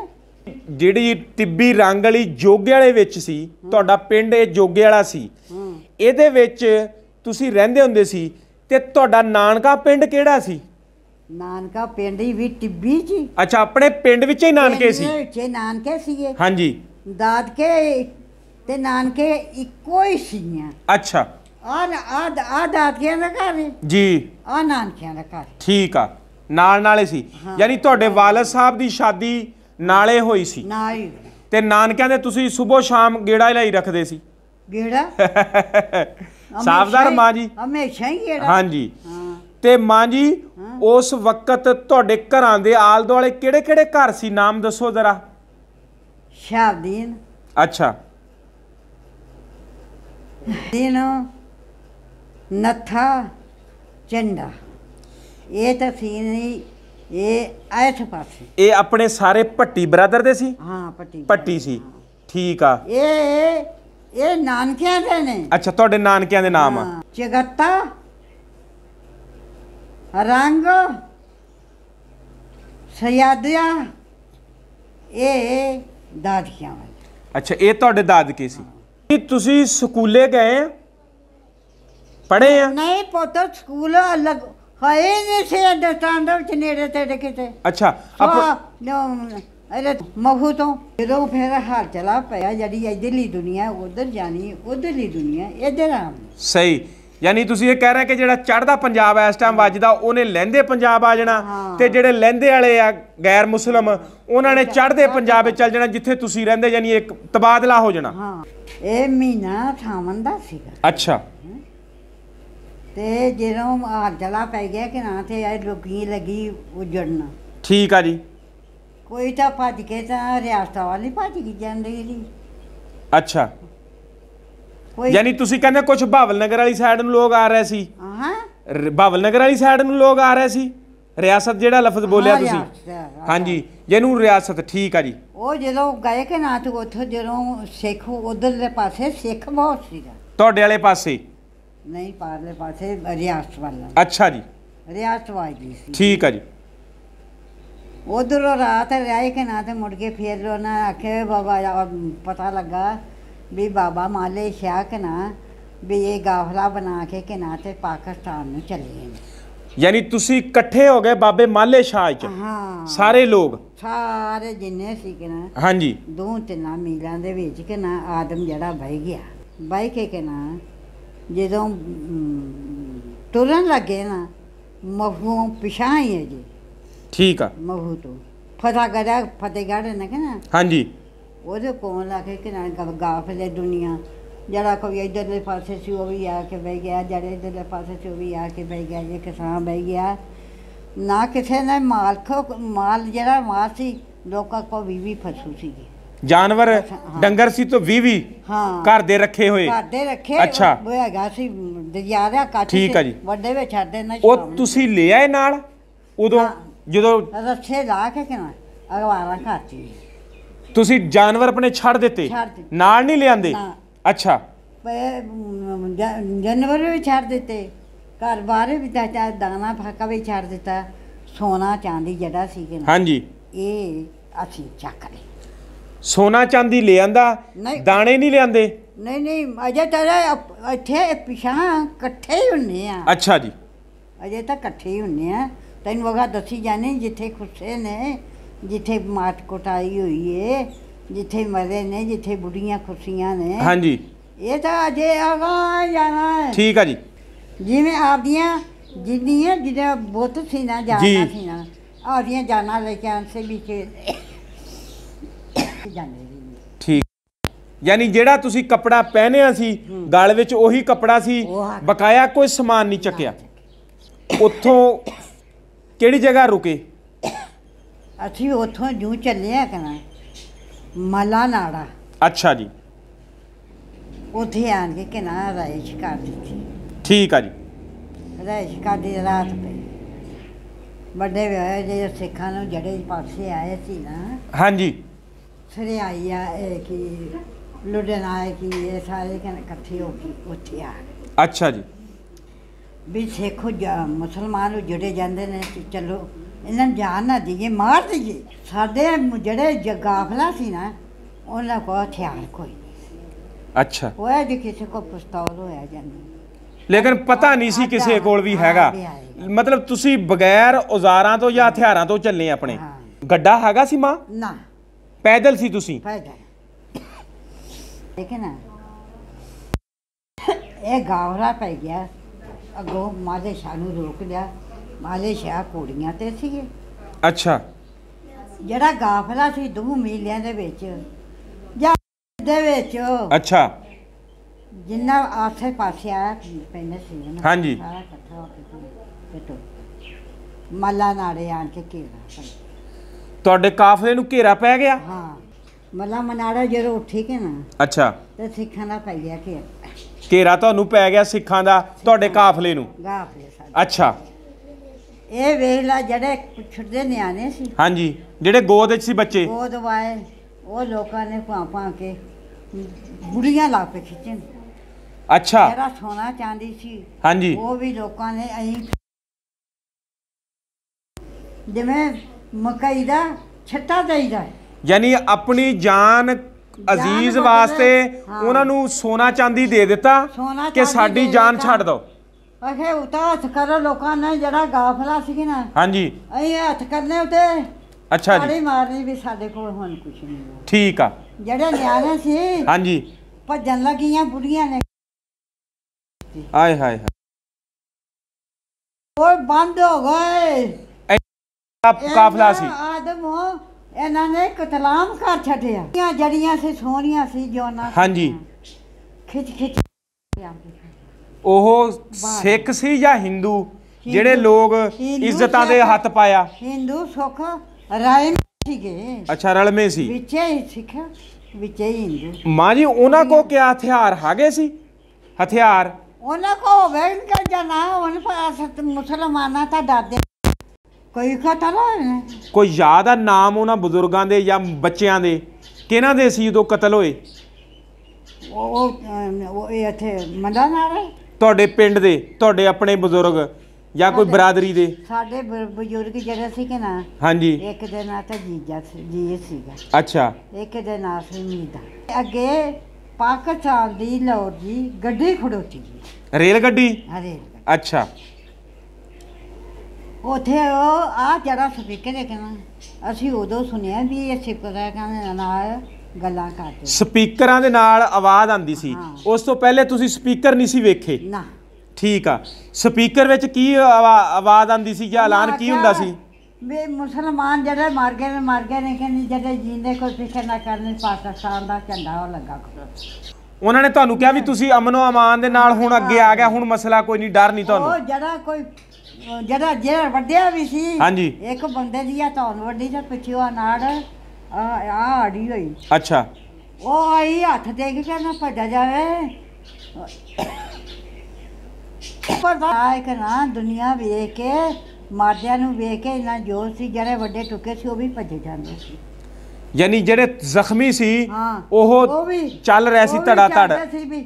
ਜਿਹੜੀ ਤਿੱਬੀ ਰੰਗ ਵਾਲੀ ਜੋਗੇ ਵਾਲੇ ਵਿੱਚ ਸੀ ਤੁਹਾਡਾ ਪਿੰਡ ਇਹ ਜੋਗੇ ਵਾਲਾ ਸੀ ਇਹਦੇ ਵਿੱਚ ਤੁਸੀਂ ਰਹਿੰਦੇ ਹੁੰਦੇ ਸੀ ਤੇ ਤੁਹਾਡਾ ਨਾਨਕਾ ਪਿੰਡ ਕਿਹੜਾ ਸੀ ਨਾਨਕਾ ਪਿੰਡ ਹੀ ਵੀ ਟਿੱਬੀ ਜੀ ਅੱਛਾ ਆਪਣੇ ਪਿੰਡ ਵਿੱਚ ਹੀ ਨਾਨਕੇ ਸੀ ਵਿੱਚ ਨਾਨਕੇ ਸੀਗੇ ਹਾਂਜੀ ਦਾਦਕੇ ਤੇ ਨਾਨਕੇ ਇੱਕੋ ਹੀ ਸੀਆਂ ਅੱਛਾ ਆ ਆ ਦਾਤਕਿਆਂ ਦਾ ਘਰ ਜੀ ਆ ਨਾਨਕਿਆਂ ਦਾ ਘਰ ਠੀਕ ਆ ਨਾਲ ਨਾਲੇ ਸੀ ਯਾਨੀ ਤੁਹਾਡੇ ਵਾਲਦ ਸਾਹਿਬ ਦੀ ਸ਼ਾਦੀ ਨਾਲੇ ਹੋਈ ਸੀ ਨਹੀਂ ਤੇ ਨਾਨਕਿਆਂ ਦੇ ਤੁਸੀਂ ਸਵੇਰ ਸ਼ਾਮ ਗੇੜਾ ਲਈ ਰੱਖਦੇ ਸੀ ਗੇੜਾ ਸਾਫਦਾਰ ਮਾਂ ਜੀ ਹਮੇਸ਼ਾ ਹੀ ਗੇੜਾ ਹਾਂਜੀ ਤੇ ਮਾਂ ਜੀ ਉਸ ਵਕਤ ਤੁਹਾਡੇ ਘਰਾਂ ਦੇ ਆਲ ਦੁਆਲੇ ਕਿਹੜੇ ਕਿਹੜੇ ਘਰ ਸੀ ਨਾਮ ਦੱਸੋ ਜ਼ਰਾ ਸ਼ਾਦੀਨ ਅੱਛਾ దీనం ਨੱਥਾ ਚੰਡਾ ਇਹ ਤਾਂ ਸੀ ਨਹੀਂ ਇਹ ਐਠ ਪਾਸੇ ਇਹ ਆਪਣੇ ਸਾਰੇ ਭੱਟੀ ਬ੍ਰਦਰ ਦੇ ਸੀ ਹਾਂ ਪੱਟੀ ਭੱਟੀ ਸੀ ਠੀਕ ਆ ਇਹ ਇਹ ਨਾਨਕਿਆਂ ਦੇ ਨੇ ਅੱਛਾ ਤੁਹਾਡੇ ਨਾਨਕਿਆਂ ਦੇ ਨਾਮ ਆ ਚਗੱਤਾ ਰੰਗ ਸਿਆਦਿਆ ਇਹ ਦਾਦਕਿਆਂ ਵਾਲੇ ਅੱਛਾ ਇਹ ਤੁਹਾਡੇ ਦਾਦਕੇ ਸੀ ਕੀ ਤੁਸੀਂ ਸਕੂਲੇ ਗਏ ਪੜ੍ਹੇ ਆ ਨਹੀਂ ਪੁੱਤ ਸਕੂਲ ਅਲੱਗ ਹਏ ਨਹੀਂ ਸੀ ਹਿੰਦੁਸਤਾਨ ਦੇ ਵਿੱਚ ਨੇੜੇ ਤੇੜੇ ਕਿਤੇ ਅੱਛਾ ਆਪਾ ਮਹੂ ਤੋਂ ਜਦੋਂ ਫਿਰ ਹਾਲ ਚਲਾ ਪਿਆ ਜਿਹੜੀ ਇਧਰਲੀ ਦੁਨੀਆ ਉਧਰ ਜਾਣੀ ਉਧਰਲੀ ਦੁਨੀਆ ਇਧਰ ਆ ਸਹੀ ਯਾਨੀ ਤੁਸੀਂ ਇਹ ਕਹਿ ਰਹੇ ਕਿ ਜਿਹੜਾ ਚੜਦਾ ਪੰਜਾਬ ਐ ਇਸ ਟਾਈਮ ਵੱਜਦਾ ਉਹਨੇ ਲੈਂਦੇ ਪੰਜਾਬ ਆ ਜਾਣਾ ਤੇ ਜਿਹੜੇ ਲੈਂਦੇ ਵਾਲੇ ਆ ਗੈਰ ਮੁਸਲਮ ਉਹਨਾਂ ਨੇ ਚੜਦੇ ਪੰਜਾਬ ਵਿੱਚ ਚੱਲ ਜਾਣਾ ਜਿੱਥੇ ਤੁਸੀਂ ਰਹਿੰਦੇ ਯਾਨੀ ਇੱਕ ਤਬਾਦਲਾ ਹੋ ਜਾਣਾ ਇਹ ਮਹੀਨਾ ਸਾਵਣ ਦਾ ਸੀਗਾ ਅੱਛਾ ਤੇ ਜਦੋਂ ਜਲਾ ਪੈ ਗਿਆ ਕਿ ਨਾ ਤੇ ਆਏ ਲੋਕੀ ਲੱਗੀ ਉਜੜਨਾ ਠੀਕ ਆ ਜੀ ਕੋਈ ਤਾਂ ਭੱਜ ਕੇ ਤਾਂ ਰਿਆਸਤਾ ਵਾਲੀ ਭੱਜ ਗਈ ਜਾਂਦੀ ਸੀ ਅੱਛਾ ਯਾਨੀ ਤੁਸੀਂ ਕਹਿੰਦੇ ਕੁਝ ਬਾਵਲ ਨਗਰ ਵਾਲੀ ਸਾਈਡ ਨੂੰ ਲੋਕ ਆ ਰਹੇ ਸੀ ਹਾਂ ਬਾਵਲ ਨਗਰ ਵਾਲੀ ਸਾਈਡ ਨੂੰ ਲੋਕ ਆ ਰਹੇ ਸੀ ਰਿਆਸਤ ਜਿਹੜਾ ਲਫ਼ਜ਼ ਬੋਲਿਆ ਤੁਸੀਂ ਹਾਂਜੀ ਜਿਹਨੂੰ ਰਿਆਸਤ ਠੀਕ ਆ ਜੀ ਉਹ ਜਦੋਂ ਗਏ ਕਿ ਨਾ ਉੱਥੇ ਜਦੋਂ ਸਿੱਖ ਉਧਰਲੇ ਪਾਸੇ ਸਿੱਖ ਬਹੁਤ ਸੀਗਾ ਤੁਹਾਡੇ ਵਾਲੇ ਪਾਸੇ ਨਹੀਂ ਪਾਰਲੇ ਪਾਸੇ ਰਿਆਸਤ ਵਾਲਾ ਅੱਛਾ ਜੀ ਰਿਆਸਤ ਵਾਲੀ ਸੀ ਠੀਕ ਆ ਜੀ ਉਧਰ ਰਾਤ ਰਹਿ ਕੇ ਨਾ ਮੁੜ ਕੇ ਫੇਰ ਉਹਨਾਂ ਆਖੇ ਬਾਬਾ ਪਤਾ ਲੱਗਾ ਵੀ ਬਾਬਾ ਮਾਲੇ ਸ਼ਾਹ ਕਿ ਨਾ ਵੀ ਇਹ ਗਾਫਲਾ ਬਣਾ ਕੇ ਕਿ ਨਾ ਤੇ ਪਾਕਿਸਤਾਨ ਨੂੰ ਚਲੇ ਗਏ ਨੇ। ਯਾਨੀ ਤੁਸੀਂ ਇਕੱਠੇ ਹੋ ਗਏ ਬਾਬੇ ਮਾਲੇ ਸ਼ਾਹ ਚ ਹਾਂ ਸਾਰੇ ਲੋਕ ਸਾਰੇ ਜਿੰਨੇ ਸੀ ਕਿ ਨਾ ਹਾਂਜੀ ਦੋ ਤਿੰਨਾਂ ਮੀਲਾਂ ਦੇ ਵਿੱਚ ਕਿ ਨਾ ਆਦਮ ਜਿਹੜਾ ਬਹਿ ਗਿਆ ਬਹਿ ਕੇ ਕਿ ਨਾ ਜਦੋਂ ਤੁਰਨ ਲੱਗੇ ਨਾ ਮਫੂ ਪਿਛਾਈ ਹੀ ਹੈ ਜੀ ਠੀਕ ਆ ਮਫੂ ਤੋਂ ਫਤਾ ਗੜਾ ਗੜਾ ਨਾ ਕਿ ਨਾ ਹਾਂਜੀ ਉਹਦੇ ਕੋਲ ਲਾ ਕੇ ਕਿ ਨਾ ਗਾਫਲੇ ਦੁਨੀਆ ਜਿਹੜਾ ਕੋਈ ਦੇ ਪਾਸੇ ਸੀ ਉਹ ਵੀ ਆ ਕੇ ਬਹਿ ਗਿਆ ਜਿਹੜੇ ਦੇ ਪਾਸੇ ਸੀ ਉਹ ਵੀ ਆ ਕੇ ਬਹਿ ਗਿਆ ਜੇ ਕਿਸਾਨ ਬਹਿ ਗਿਆ ਨਾ ਕਿਸੇ ਨੇ ਮਾਲਕ ਮਾਲ ਜਿਹੜਾ ਮਾਲ ਸੀ ਲੋਕਾਂ ਕੋ ਵੀ ਵੀ ਫਸੂ ਸੀ ਜਾਨਵਰ ਡੰਗਰ ਸੀ ਤੋਂ 20 ਵੀ ਹਾਂ ਘਰ ਦੇ ਰੱਖੇ ਹੋਏ ਘਰ ਦੇ ਰੱਖੇ ਅੱਛਾ ਉਹ ਹੈਗਾ ਸੀ ਜਿਆਦਾ ਕਾਠੀ ਠੀਕ ਜੀ ਵੱਡੇ ਵਿੱਚ ਛੱਡ ਦੇਣਾ ਉਹ ਤੁਸੀਂ ਲਿਆ ਇਹ ਨਾਲ ਉਦੋਂ ਜਦੋਂ ਰੱਖੇ ਲਾ ਕੇ ਕਿਨਾ ਅਗਵਾਰਾ ਘਾਤੀ ਤੁਸੀਂ ਜਾਨਵਰ ਆਪਣੇ ਛੱਡ ਦਿੱਤੇ ਨਾਲ ਨਹੀਂ ਲਿਆਂਦੇ ਅੱਛਾ ਜਨਵਰ ਵੀ ਛੱਡ ਦਿੱਤੇ ਘਰ ਬਾਹਰ ਵੀ ਤਾਂ ਚਾ ਦਾਣਾ ਫਾਕਾ ਵੀ ਛੱਡ ਦਿੱਤਾ ਸੋਨਾ ਚਾਂਦੀ ਜਿਹੜਾ ਸੀ ਕਿ ਨਾ, ਹਾਂਜੀ ਇਹ ਅਸੀਂ ਚੱਕ ਲਏ ਸੋਨਾ ਚਾਂਦੀ ਲੈ ਆਂਦਾ ਦਾਣੇ ਨਹੀਂ ਲਿਆਂਦੇ ਨਹੀਂ ਨਹੀਂ ਅਜੇ ਤਾਂ ਇੱਥੇ ਪਿਛਾਂ ਇਕੱਠੇ ਹੀ ਹੁੰਨੇ ਆ ਅੱਛਾ ਜੀ ਅਜੇ ਤਾਂ ਇਕੱਠੇ ਹੀ ਹੁੰਨੇ ਆ ਤੈਨੂੰ ਵਗਾ ਦੱਸੀ ਜਾਣੀ ਜਿੱਥੇ ਖੁੱਸੇ ਨੇ ਜਿੱਥੇ ਮਾਟ ਕੋਟਾਈ ਹੋਈ ਏ ਜਿੱਥੇ ਮਰੇ ਨੇ ਜਿੱਥੇ ਬੁੱਢੀਆਂ ਖੁਸ਼ੀਆਂ ਨੇ ਹਾਂਜੀ ਇਹ ਤਾਂ ਅਜੇ ਆਗਾ ਜਾਣਾ ਹੈ। ਠੀਕ ਆ ਜੀ ਜਿਵੇਂ ਆਪਦੀਆਂ ਜਿੰਨੀਆਂ ਜਿਹੜਾ ਬੁੱਤ ਸੀ ਨਾ ਜਾਣਾ ਸੀ ਨਾ ਆਪਦੀਆਂ ਜਾਣਾ ਲੈ ਕੇ ਆਂਸੇ ਵੀ ਕੇ ਸੀ ਠੀਕ ਯਾਨੀ ਜਿਹੜਾ ਤੁਸੀਂ ਕੱਪੜਾ ਪਹਿਨਿਆ ਸੀ ਗਲ ਵਿੱਚ ਉਹੀ ਕੱਪੜਾ ਸੀ ਬਕਾਇਆ ਕੋਈ ਸਮਾਨ ਨਹੀਂ ਚੱਕਿਆ ਉੱਥੋਂ ਕਿਹੜੀ ਜਗ੍ਹਾ ਰੁਕੇ ਅਸੀਂ ਉੱਥੋਂ ਜੂ ਚੱਲੇ ਆ ਕਹਿੰਦਾ ਮਲਾਨਾੜਾ ਅੱਛਾ ਜੀ ਉਥੇ ਆਣ ਕੇ ਕਿ ਨਾ ਰਾਇਸ਼ ਕਰ ਦਿੱਤੀ ਠੀਕ ਆ ਜੀ ਰਾਇਸ਼ ਦੇ ਰਾਤ ਪਈ ਵੱਡੇ ਵਿਆਹ ਜਿਹੜੇ ਸਿੱਖਾਂ ਨੂੰ ਜੜੇ ਪਾਸੇ ਆਏ ਸੀ ਨਾ ਹਾਂਜੀ ਫਿਰ ਆਈ ਆ ਇਹ ਕਿ ਲੁਧਿਆਣਾ ਕਿ ਇਹ ਸਾਰੇ ਕਨ ਇਕੱਠੇ ਹੋ ਕੇ ਉੱਥੇ ਆ ਅੱਛਾ ਜੀ ਵੀ ਸਿੱਖ ਮੁਸਲਮਾਨ ਜਿਹੜੇ ਜਾਂਦੇ ਨੇ ਚਲੋ ਇਹਨਾਂ ਜਾਨ ਨਾ ਦੀਏ ਮਾਰ ਦੀਏ ਸਾਡੇ ਜਿਹੜੇ ਜਗਾਫਲਾ ਸੀ ਨਾ ਉਹਨਾਂ ਕੋਲ ਹਥਿਆਰ ਕੋਈ ਅੱਛਾ ਉਹ ਜੇ ਕਿਸੇ ਕੋ ਪਿਸਤੌਲ ਹੋਇਆ ਜਾਂਦੀ ਲੇਕਿਨ ਪਤਾ ਨਹੀਂ ਸੀ ਕਿਸੇ ਕੋਲ ਵੀ ਹੈਗਾ ਮਤਲਬ ਤੁਸੀਂ ਬਗੈਰ ਔਜ਼ਾਰਾਂ ਤੋਂ ਜਾਂ ਹਥਿਆਰਾਂ ਤੋਂ ਚੱਲੇ ਆਪਣੇ ਗੱਡਾ ਹੈਗਾ ਸੀ ਮਾਂ ਨਾ ਪੈਦਲ ਸੀ ਤੁਸੀਂ ਪੈਦਲ ਦੇਖੇ ਨਾ ਇਹ ਗਾਵਰਾ ਪੈ ਗਿਆ ਅਗੋ ਮਾਦੇ ਸ਼ਾਨੂ ਰੋਕ ਲਿਆ ਮਾਲੇ ਸ਼ਾਹ ਕੁੜੀਆਂ ਤੇ ਸੀਗੇ ਅੱਛਾ ਜਿਹੜਾ ਗਾਫਲਾ ਸੀ ਦੋ ਮੇਲਿਆਂ ਦੇ ਵਿੱਚ ਜਾਂ ਦੇ ਵਿੱਚ ਅੱਛਾ ਜਿੰਨਾ ਆਸੇ ਪਾਸੇ ਆਇਆ ਪੈਨੇ ਸੀ ਨਾ ਹਾਂਜੀ ਇਕੱਠਾ ਹੋ ਕੇ ਮੱਲਾ ਨਾੜੇ ਆਣ ਕੇ ਘੇਰਾ ਤੁਹਾਡੇ ਕਾਫਲੇ ਨੂੰ ਘੇਰਾ ਪੈ ਗਿਆ ਹਾਂ ਮੱਲਾ ਮਨਾੜਾ ਜਦੋਂ ਉੱਠੀ ਕੇ ਨਾ ਅੱਛਾ ਤੇ ਸਿੱਖਾਂ ਦਾ ਪੈ ਗਿਆ ਘੇਰਾ ਘੇਰਾ ਤੁਹਾਨੂੰ ਪੈ ਗਿਆ ਸਿੱਖਾਂ ਦਾ ਤੁਹਾਡੇ ਕਾਫਲੇ ਨੂੰ ਕਾਫਲੇ ਸਾਡੇ ਅੱਛਾ ਇਹ ਵੇਖ ਲੈ ਜਿਹੜੇ ਛੁੱਟਦੇ ਨਿਆਣੇ ਸੀ ਹਾਂਜੀ ਜਿਹੜੇ ਗੋਦ ਵਿੱਚ ਸੀ ਬੱਚੇ ਗੋਦ ਵਾਏ ਉਹ ਲੋਕਾਂ ਨੇ ਭਾਂ ਭਾਂ ਕੇ ਬੁੜੀਆਂ ਲਾ ਕੇ ਖਿੱਚਣ ਅੱਛਾ ਜਿਹੜਾ ਸੋਨਾ ਚਾਂਦੀ ਸੀ ਹਾਂਜੀ ਉਹ ਵੀ ਲੋਕਾਂ ਨੇ ਅਹੀਂ ਜਿਵੇਂ ਮਕਾਈ ਦਾ ਛੱਟਾ ਦੇਈਦਾ ਯਾਨੀ ਆਪਣੀ ਜਾਨ ਅਜ਼ੀਜ਼ ਵਾਸਤੇ ਉਹਨਾਂ ਨੂੰ ਸੋਨਾ ਚਾਂਦੀ ਦੇ ਦਿੱਤਾ ਕਿ ਸਾਡੀ ਜਾਨ ਛੱਡ ਦੋ ਅਖੇ ਉਤਾ ਹੱਥ ਕਰ ਲੋਕਾਂ ਨੇ ਜਿਹੜਾ ਗਾਫਲਾ ਸੀ ਨਾ ਹਾਂਜੀ ਅਸੀਂ ਹੱਥ ਕਰਨੇ ਉਤੇ ਅੱਛਾ ਜੀ ਮਾਰਨੀ ਵੀ ਸਾਡੇ ਕੋਲ ਹੁਣ ਕੁਛ ਨਹੀਂ ਠੀਕ ਆ ਜਿਹੜੇ ਨਿਆਣੇ ਸੀ ਹਾਂਜੀ ਭੱਜਣ ਲੱਗੀਆਂ ਬੁੜੀਆਂ ਨੇ ਆਏ ਹਾਏ ਹਾਏ ਓਏ ਬੰਦ ਹੋ ਗਏ ਕਾਫਲਾ ਸੀ ਆਦਮ ਇਹਨਾਂ ਨੇ ਕਤਲਾਮ ਕਰ ਛੱਡਿਆ ਜਿਹੜੀਆਂ ਸੀ ਸੋਹਣੀਆਂ ਸੀ ਜੋਨਾ ਹਾਂਜੀ ਖਿੱਚ ਖਿੱਚ ਉਹ ਸਿੱਖ ਸੀ ਜਾਂ ਹਿੰਦੂ ਜਿਹੜੇ ਲੋਕ ਇੱਜ਼ਤਾਂ ਦੇ ਹੱਥ ਪਾਇਆ ਹਿੰਦੂ ਸੁਖ ਰਾਏ ਸੀਗੇ ਅੱਛਾ ਰਲਮੇ ਸੀ ਵਿੱਚੇ ਹੀ ਸਿੱਖ ਵਿੱਚੇ ਹੀ ਹਿੰਦੂ ਮਾਂ ਜੀ ਉਹਨਾਂ ਕੋ ਕੀ ਹਥਿਆਰ ਹਾਗੇ ਸੀ ਹਥਿਆਰ ਉਹਨਾਂ ਕੋ ਹੋਵੇ ਇਨਕਾ ਜਨਾ ਉਹਨਾਂ ਪਾਸ ਮੁਸਲਮਾਨਾਂ ਤਾਂ ਦਾਦੇ ਕੋਈ ਖਤਰ ਕੋਈ ਯਾਦ ਆ ਨਾਮ ਉਹਨਾਂ ਬਜ਼ੁਰਗਾਂ ਦੇ ਜਾਂ ਬੱਚਿਆਂ ਦੇ ਕਿਹਨਾਂ ਦੇ ਸੀ ਜਦੋਂ ਕਤਲ ਹੋਏ ਉਹ ਉਹ ਇੱਥੇ ਮੰਦਾ ਨਾਰੇ ਤੁਹਾਡੇ ਪਿੰਡ ਦੇ ਤੁਹਾਡੇ ਆਪਣੇ ਬਜ਼ੁਰਗ ਜਾਂ ਕੋਈ ਬਰਾਦਰੀ ਦੇ ਸਾਡੇ ਬਜ਼ੁਰਗ ਜਿਹੜੇ ਸੀ ਕਿ ਨਾ ਹਾਂਜੀ ਇੱਕ ਦੇ ਨਾਂ ਤਾਂ ਜੀਜਾ ਸੀ ਜੀ ਸੀਗਾ ਅੱਛਾ ਇੱਕ ਦੇ ਨਾਂ ਸੀ ਮੀਦਾ ਅੱਗੇ ਪਾਕਿਸਤਾਨ ਦੀ ਲੋਰ ਜੀ ਗੱਡੀ ਖੜੋਤੀ ਜੀ ਰੇਲ ਗੱਡੀ ਅਰੇ ਅੱਛਾ ਉਥੇ ਉਹ ਆ ਜਿਹੜਾ ਸਪੀਕਰ ਦੇ ਕਹਿੰਦਾ ਅਸੀਂ ਉਦੋਂ ਸੁਣਿਆ ਵੀ ਇਹ ਸਿਪਰ ਕਹਿੰਦੇ ਨਾਲ ਗੱਲਾਂ ਕਰਦੇ ਸਪੀਕਰਾਂ ਦੇ ਨਾਲ ਆਵਾਜ਼ ਆਉਂਦੀ ਸੀ ਉਸ ਤੋਂ ਪਹਿਲੇ ਤੁਸੀਂ ਸਪੀਕਰ ਨਹੀਂ ਸੀ ਵੇਖੇ ਨਾ ਠੀਕ ਆ ਸਪੀਕਰ ਵਿੱਚ ਕੀ ਆਵਾਜ਼ ਆਉਂਦੀ ਸੀ ਜਾਂ ਐਲਾਨ ਕੀ ਹੁੰਦਾ ਸੀ ਵੇ ਮੁਸਲਮਾਨ ਜਿਹੜੇ ਮਰ ਗਏ ਨੇ ਮਰ ਗਏ ਨੇ ਕਹਿੰਦੇ ਜਿਹੜੇ ਜਿੰਦੇ ਕੋਈ ਫਿਕਰ ਨਾ ਕਰਨੇ ਪਾਕਿਸਤਾਨ ਦਾ ਝੰਡਾ ਉਹ ਲੱਗਾ ਉਹਨਾਂ ਨੇ ਤੁਹਾਨੂੰ ਕਿਹਾ ਵੀ ਤੁਸੀਂ ਅਮਨੋ ਅਮਾਨ ਦੇ ਨਾਲ ਹੁਣ ਅੱਗੇ ਆ ਗਿਆ ਹੁਣ ਮਸਲਾ ਕੋਈ ਨਹੀਂ ਡਰ ਨਹੀਂ ਤੁਹਾਨੂੰ ਉਹ ਜਿਹੜਾ ਕੋਈ ਜਿਹੜਾ ਜਿਹੜਾ ਵੱਡਿਆ ਵੀ ਸੀ ਹਾਂਜੀ ਇੱਕ ਬੰਦੇ ਦੀ ਆ ਤੁਹਾਨੂੰ ਵੱਡੀ ਤੇ ਪਿੱਛੇ ਆ ਨਾੜ ਆ ਆ ਅੜੀ ਗਈ ਅੱਛਾ ਉਹ ਆਈ ਹੱਥ ਦੇ ਕੇ ਕਹਿੰਦਾ ਭੱਜ ਜਾਵੇ ਪਰ ਆਇ ਕਨਾ ਦੁਨੀਆ ਵੇਖ ਕੇ ਮਾਰਦਿਆਂ ਨੂੰ ਵੇਖ ਕੇ ਇਹਨਾਂ ਜੋਰ ਸੀ ਜਿਹੜੇ ਵੱਡੇ ਟੁਕੇ ਸੀ ਉਹ ਵੀ ਭੱਜ ਜਾਂਦੇ ਸੀ ਯਾਨੀ ਜਿਹੜੇ ਜ਼ਖਮੀ ਸੀ ਉਹ ਚੱਲ ਰਿਹਾ ਸੀ ਧੜਾ ਧੜ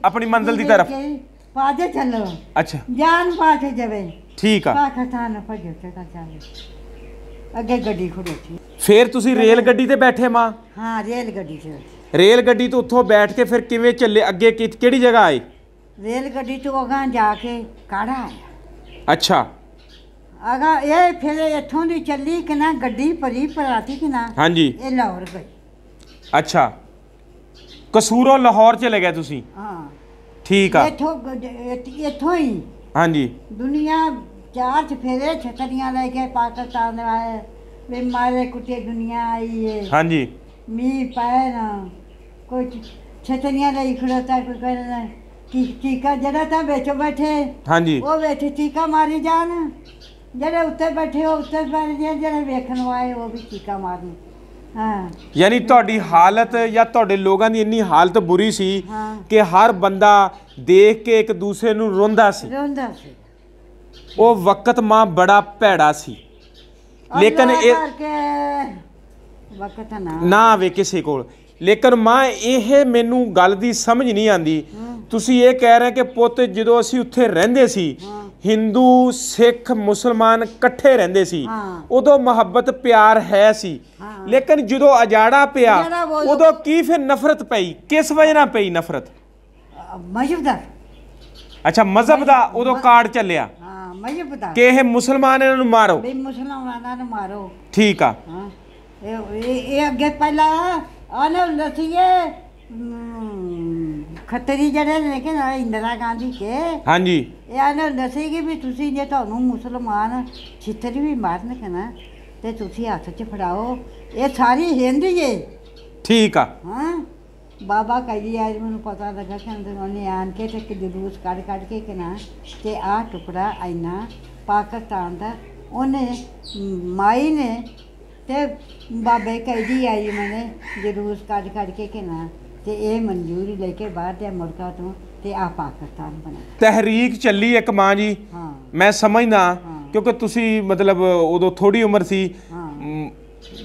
ਆਪਣੀ ਮੰਜ਼ਲ ਦੀ ਤਰਫ ਪਾਜੇ ਚੱਲੋ ਅੱਛਾ ਜਾਨ ਪਾਜੇ ਜਾਵੇ ਠੀਕ ਆ ਪਾਖਾ ਪਾਕਿਸਤਾਨ ਭਜੋ ਚੱਲ ਅੱਗੇ ਗੱਡੀ ਖੜੀ ਸੀ ਫਿਰ ਤੁਸੀਂ ਰੇਲ ਗੱਡੀ ਤੇ ਬੈਠੇ ਮਾਂ ਹਾਂ ਰੇਲ ਗੱਡੀ ਤੇ ਰੇਲ ਗੱਡੀ ਤੋਂ ਉੱਥੋਂ ਬੈਠ ਕੇ ਫਿਰ ਕਿਵੇਂ ਚੱਲੇ ਅੱਗੇ ਕਿਹੜੀ ਜਗ੍ਹਾ ਆਏ ਰੇਲ ਗੱਡੀ ਤੋਂ ਅਗਾਂ ਜਾ ਕੇ ਕਾੜਾ ਆਇਆ ਅੱਛਾ ਅਗਾ ਇਹ ਫਿਰ ਇੱਥੋਂ ਦੀ ਚੱਲੀ ਕਿ ਨਾ ਗੱਡੀ ਭਰੀ ਭਰਾਤੀ ਕਿ ਨਾ ਹਾਂਜੀ ਇਹ ਲਾਹੌਰ ਗਈ ਅੱਛਾ ਕਸੂਰੋਂ ਲਾਹੌਰ ਚਲੇ ਗਏ ਤੁਸੀਂ ਹਾਂ ਠੀਕ ਆ ਇੱਥੋਂ ਇੱਥੋਂ ਹੀ ਹਾਂਜੀ ਦੁਨੀਆ ਚਾਰ ਚਫੇਰੇ ਛਤਰੀਆਂ ਲੈ ਕੇ ਪਾਕਿਸਤਾਨ ਦੇ ਆਏ ਵੀ ਮਾਰੇ ਕੁੱਤੇ ਦੁਨੀਆ ਆਈ ਏ ਹਾਂਜੀ ਮੀ ਪਏ ਨਾ ਕੋਈ ਛਤਰੀਆਂ ਖੜਾ ਖੜੋਤਾ ਕੋਈ ਕਹਿੰਦਾ ਕੀ ਟੀਕਾ ਜਿਹੜਾ ਤਾਂ ਵਿੱਚ ਬੈਠੇ ਹਾਂਜੀ ਉਹ ਵਿੱਚ ਟੀਕਾ ਮਾਰੀ ਜਾਣ ਜਿਹੜੇ ਉੱਤੇ ਬੈਠੇ ਉਹ ਉੱਤੇ ਬੈਠ ਜਾਣ ਜਿਹੜੇ ਵੇਖਣ ਆਏ ਉਹ ਵੀ ਟੀਕਾ ਮਾਰਨ ਹਾਂ ਯਾਨੀ ਤੁਹਾਡੀ ਹਾਲਤ ਜਾਂ ਤੁਹਾਡੇ ਲੋਕਾਂ ਦੀ ਇੰਨੀ ਹਾਲਤ ਬੁਰੀ ਸੀ ਕਿ ਹਰ ਬੰਦਾ ਦੇਖ ਕੇ ਇੱਕ ਦੂਸਰੇ ਨੂੰ ਰੋਂਦਾ ਸੀ ਰੋਂਦਾ ਸੀ ਉਹ ਵਕਤ ਮਾਂ ਬੜਾ ਭੈੜਾ ਸੀ ਲੇਕਿਨ ਇਹ ਵਕਤ ਨਾ ਨਾ ਆਵੇ ਕਿਸੇ ਕੋਲ ਲੇਕਿਨ ਮਾਂ ਇਹ ਮੈਨੂੰ ਗੱਲ ਦੀ ਸਮਝ ਨਹੀਂ ਆਂਦੀ ਤੁਸੀਂ ਇਹ ਕਹਿ ਰਹੇ ਕਿ ਪੁੱਤ ਜਦੋਂ ਅਸੀਂ ਉੱਥੇ ਰਹਿੰਦੇ ਸੀ ਹਿੰਦੂ ਸਿੱਖ ਮੁਸਲਮਾਨ ਇਕੱਠੇ ਰਹਿੰਦੇ ਸੀ ਉਦੋਂ ਮੁਹੱਬਤ ਪਿਆਰ ਹੈ ਸੀ ਲੇਕਿਨ ਜਦੋਂ ਅਜਾੜਾ ਪਿਆ ਉਦੋਂ ਕੀ ਫਿਰ ਨਫ਼ਰਤ ਪਈ ਕਿਸ ਵਜ੍ਹਾ ਨਾਲ ਪਈ ਨਫ਼ਰਤ ਮਜ਼ਹਬ ਅੱਛਾ ਮਜ਼ਹਬ ਦਾ ਉਦੋਂ ਕਾਰਡ ਚੱਲਿਆ ਹਾਂ ਮੈਂ ਇਹ ਬਤਾ ਕਿ ਇਹ ਮੁਸਲਮਾਨ ਇਹਨਾਂ ਨੂੰ ਮਾਰੋ ਬਈ ਮੁਸਲਮਾਨਾਂ ਨੂੰ ਮਾਰੋ ਠੀਕ ਆ ਹਾਂ ਇਹ ਇਹ ਅੱਗੇ ਪਹਿਲਾਂ ਆਨੇ ਲਸੀਏ ਖੱਤਰੀ ਜਿਹੜੇ ਨੇ ਕਿ ਨਾ ਇੰਦਰਾ ਗਾਂਧੀ ਕੇ ਹਾਂਜੀ ਇਹ ਆਨੇ ਲਸੀ ਕਿ ਵੀ ਤੁਸੀਂ ਜੇ ਤੁਹਾਨੂੰ ਮੁਸਲਮਾਨ ਛਿੱਤਰੀ ਵੀ ਮਾਰਨ ਕਨਾ ਤੇ ਤੁਸੀਂ ਹੱਥ 'ਚ ਫੜਾਓ ਇਹ ਸਾਰੀ ਹਿੰਦੀ ਏ ਠੀਕ ਆ ਹਾਂ ਬਾਬਾ ਕਜੀ ਅੱਜ ਮੈਨੂੰ ਪਤਾ ਲੱਗਾ ਕਿ ਉਹਨੇ ਆਣ ਕੇ ਤੇ ਕਿ ਜਲੂਸ ਕੱਢ ਕੱਢ ਕੇ ਕਿ ਨਾ ਤੇ ਆ ਟੁਕੜਾ ਆਇਨਾ ਪਾਕਿਸਤਾਨ ਦਾ ਉਹਨੇ ਮਾਈ ਨੇ ਤੇ ਬਾਬੇ ਕਜੀ ਆਈ ਮਨੇ ਜਲੂਸ ਕੱਢ ਕੱਢ ਕੇ ਕਿ ਨਾ ਤੇ ਇਹ ਮਨਜ਼ੂਰੀ ਲੈ ਕੇ ਬਾਹਰ ਦੇ ਮੁਲਕਾਂ ਤੋਂ ਤੇ ਆ ਪਾਕਿਸਤਾਨ ਬਣਾ ਤਹਿਰੀਕ ਚੱਲੀ ਇੱਕ ਮਾਂ ਜੀ ਮੈਂ ਸਮਝਦਾ ਕਿਉਂਕਿ ਤੁਸੀਂ ਮਤਲਬ ਉਦੋਂ ਥੋੜੀ ਉਮਰ ਸੀ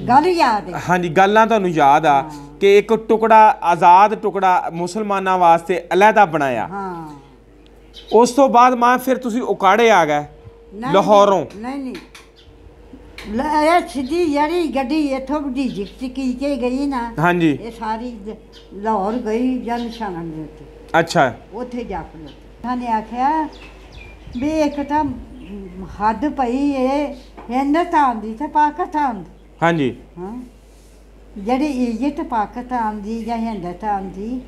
ਗੱਲ ਯਾਦ ਹੈ ਹਾਂਜੀ ਗੱਲਾਂ ਤੁਹਾਨੂੰ ਯਾਦ ਆ ਕਿ ਇੱਕ ਟੁਕੜਾ ਆਜ਼ਾਦ ਟੁਕੜਾ ਮੁਸਲਮਾਨਾਂ ਵਾਸਤੇ ਅਲੱਗਾ ਬਣਾਇਆ ਹਾਂ ਉਸ ਤੋਂ ਬਾਅਦ ਮਾਂ ਫਿਰ ਤੁਸੀਂ ਉਕਾੜੇ ਆ ਗਏ ਲਾਹੌਰੋਂ ਨਹੀਂ ਨਹੀਂ ਲੈ ਸਿੱਧੀ ਜਿਹੜੀ ਗੱਡੀ ਇੱਥੋਂ ਵੱਡੀ ਜਿਕਟ ਕੀ ਕੇ ਗਈ ਨਾ ਹਾਂਜੀ ਇਹ ਸਾਰੀ ਲਾਹੌਰ ਗਈ ਜਾਂ ਸ਼ਾਨਾਂ ਦੇ ਉੱਤੇ ਅੱਛਾ ਉੱਥੇ ਜਾ ਕੇ ਉਹਨਾਂ ਨੇ ਆਖਿਆ ਵੀ ਇੱਕ ਤਾਂ ਹੱਦ ਪਈ ਏ ਹਿੰਦੁਸਤਾਨ ਦੀ ਤੇ ਪਾਕਿਸਤਾਨ ਦੀ ਹਾਂਜੀ ਹਾਂ ਜਿਹੜੀ ਈਜਿਪਟ ਪਾਕਿਸਤਾਨ ਦੀ ਜਾਂ ਹਿੰਦੁਸਤਾਨ ਦੀ